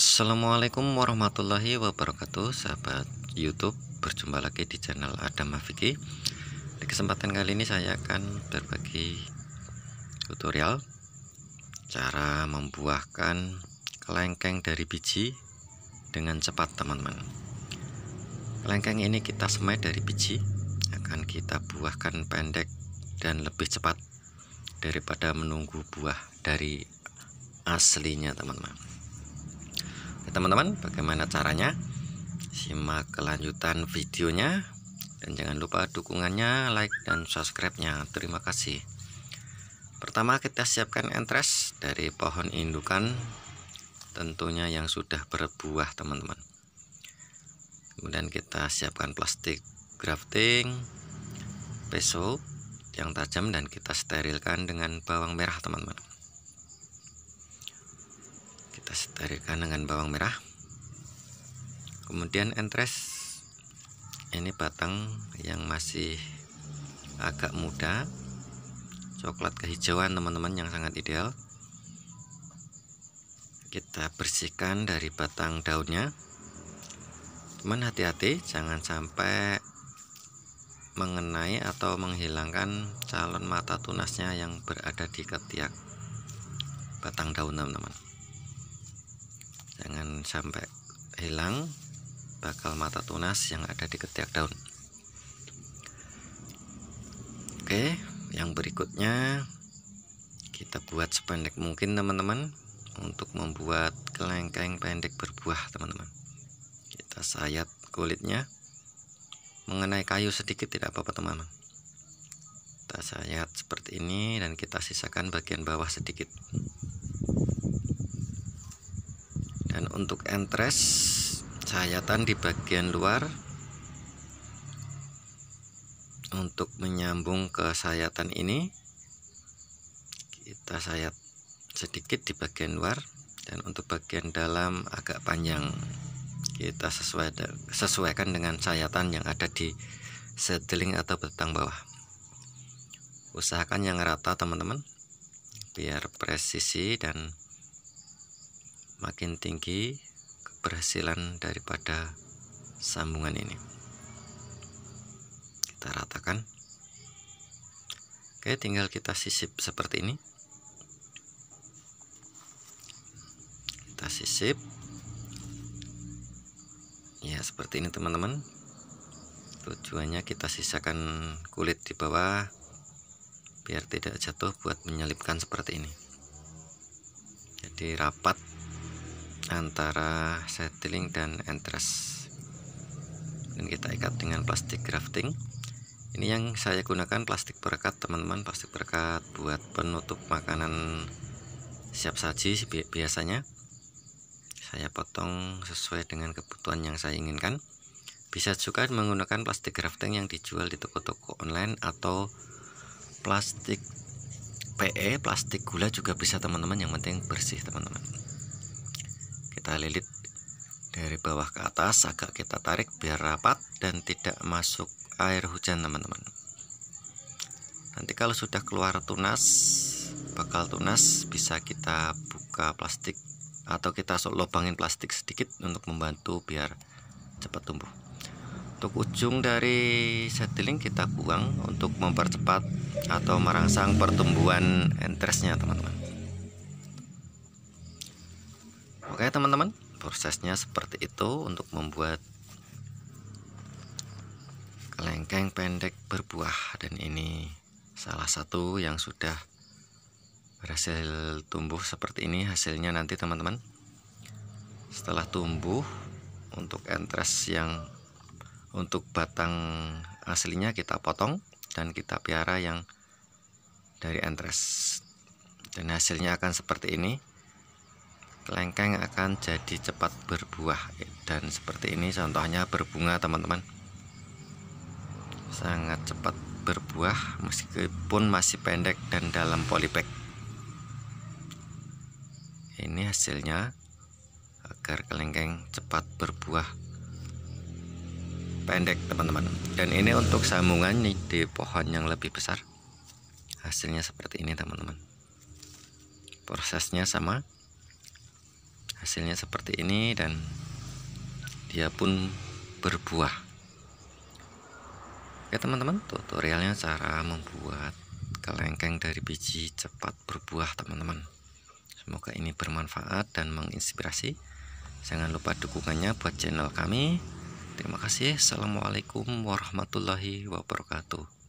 Assalamualaikum warahmatullahi wabarakatuh sahabat YouTube berjumpa lagi di channel Adam Mafiki di kesempatan kali ini saya akan berbagi tutorial cara membuahkan kelengkeng dari biji dengan cepat teman-teman kelengkeng ini kita semai dari biji akan kita buahkan pendek dan lebih cepat daripada menunggu buah dari aslinya teman-teman teman-teman bagaimana caranya simak kelanjutan videonya dan jangan lupa dukungannya like dan subscribe nya terima kasih pertama kita siapkan entres dari pohon indukan tentunya yang sudah berbuah teman-teman kemudian kita siapkan plastik grafting peso yang tajam dan kita sterilkan dengan bawang merah teman-teman kita setarikan dengan bawang merah kemudian entres ini batang yang masih agak muda coklat kehijauan teman-teman yang sangat ideal kita bersihkan dari batang daunnya cuman hati-hati jangan sampai mengenai atau menghilangkan calon mata tunasnya yang berada di ketiak batang daun teman-teman jangan sampai hilang bakal mata tunas yang ada di ketiak daun oke yang berikutnya kita buat sependek mungkin teman-teman untuk membuat kelengkeng pendek berbuah teman-teman kita sayat kulitnya mengenai kayu sedikit tidak apa-apa teman-teman kita sayat seperti ini dan kita sisakan bagian bawah sedikit dan untuk entres sayatan di bagian luar untuk menyambung ke sayatan ini kita sayat sedikit di bagian luar dan untuk bagian dalam agak panjang kita sesuai sesuaikan dengan sayatan yang ada di seteling atau betang bawah usahakan yang rata teman-teman biar presisi dan makin tinggi keberhasilan daripada sambungan ini kita ratakan oke tinggal kita sisip seperti ini kita sisip ya seperti ini teman-teman tujuannya kita sisakan kulit di bawah biar tidak jatuh buat menyelipkan seperti ini jadi rapat antara settling dan entres dan kita ikat dengan plastik grafting ini yang saya gunakan plastik perekat teman-teman plastik perekat buat penutup makanan siap saji biasanya saya potong sesuai dengan kebutuhan yang saya inginkan bisa juga menggunakan plastik grafting yang dijual di toko-toko online atau plastik PE plastik gula juga bisa teman-teman yang penting bersih teman-teman kita lilit dari bawah ke atas agak kita tarik biar rapat dan tidak masuk air hujan teman-teman nanti kalau sudah keluar tunas bakal tunas bisa kita buka plastik atau kita lubangin plastik sedikit untuk membantu biar cepat tumbuh untuk ujung dari settling kita buang untuk mempercepat atau merangsang pertumbuhan entresnya teman-teman Oke teman-teman, prosesnya seperti itu untuk membuat kelengkeng pendek berbuah dan ini salah satu yang sudah berhasil tumbuh seperti ini hasilnya nanti teman-teman. Setelah tumbuh untuk entres yang untuk batang aslinya kita potong dan kita piara yang dari entres dan hasilnya akan seperti ini lengkeng akan jadi cepat berbuah dan seperti ini contohnya berbunga teman-teman sangat cepat berbuah meskipun masih pendek dan dalam polybag ini hasilnya agar kelengkeng cepat berbuah pendek teman-teman dan ini untuk sambungan di pohon yang lebih besar hasilnya seperti ini teman-teman prosesnya sama hasilnya seperti ini dan dia pun berbuah oke ya, teman-teman tutorialnya cara membuat kelengkeng dari biji cepat berbuah teman-teman semoga ini bermanfaat dan menginspirasi jangan lupa dukungannya buat channel kami terima kasih assalamualaikum warahmatullahi wabarakatuh